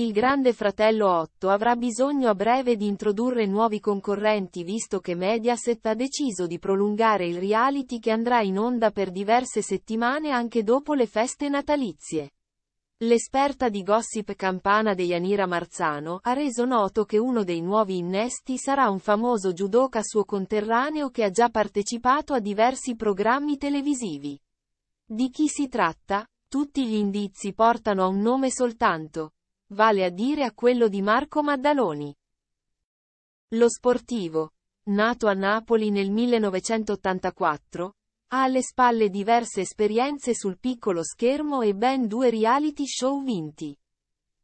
Il Grande Fratello 8 avrà bisogno a breve di introdurre nuovi concorrenti visto che Mediaset ha deciso di prolungare il reality che andrà in onda per diverse settimane anche dopo le feste natalizie. L'esperta di gossip campana Deianira Marzano ha reso noto che uno dei nuovi innesti sarà un famoso judoka suo conterraneo che ha già partecipato a diversi programmi televisivi. Di chi si tratta? Tutti gli indizi portano a un nome soltanto, vale a dire a quello di Marco Maddaloni. Lo sportivo, nato a Napoli nel 1984, ha alle spalle diverse esperienze sul piccolo schermo e ben due reality show vinti.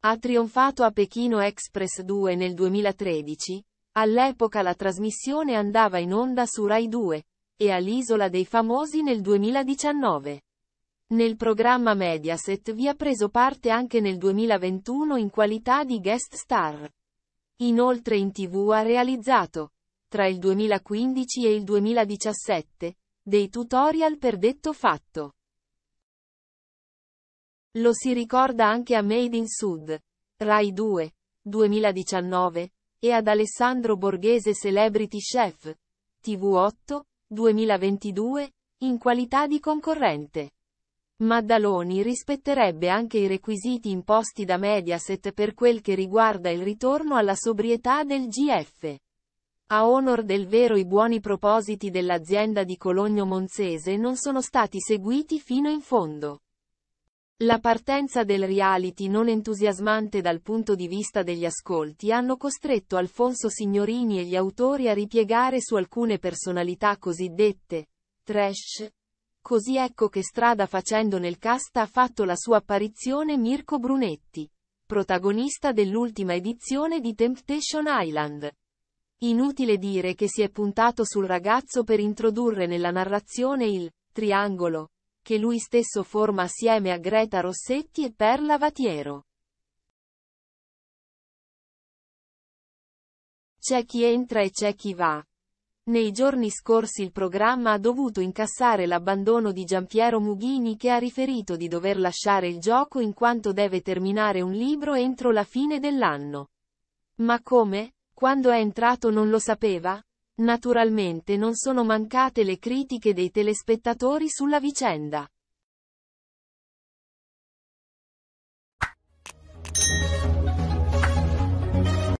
Ha trionfato a Pechino Express 2 nel 2013, all'epoca la trasmissione andava in onda su Rai 2, e all'Isola dei Famosi nel 2019. Nel programma Mediaset vi ha preso parte anche nel 2021 in qualità di guest star. Inoltre in tv ha realizzato, tra il 2015 e il 2017, dei tutorial per detto fatto. Lo si ricorda anche a Made in Sud, Rai 2, 2019, e ad Alessandro Borghese Celebrity Chef, TV8, 2022, in qualità di concorrente. Maddaloni rispetterebbe anche i requisiti imposti da Mediaset per quel che riguarda il ritorno alla sobrietà del GF. A onor del vero i buoni propositi dell'azienda di Cologno Monzese non sono stati seguiti fino in fondo. La partenza del reality non entusiasmante dal punto di vista degli ascolti hanno costretto Alfonso Signorini e gli autori a ripiegare su alcune personalità cosiddette trash, Così ecco che strada facendo nel cast ha fatto la sua apparizione Mirko Brunetti, protagonista dell'ultima edizione di Temptation Island. Inutile dire che si è puntato sul ragazzo per introdurre nella narrazione il triangolo, che lui stesso forma assieme a Greta Rossetti e Perla Vatiero. C'è chi entra e c'è chi va. Nei giorni scorsi il programma ha dovuto incassare l'abbandono di Giampiero Mughini che ha riferito di dover lasciare il gioco in quanto deve terminare un libro entro la fine dell'anno. Ma come? Quando è entrato non lo sapeva? Naturalmente non sono mancate le critiche dei telespettatori sulla vicenda.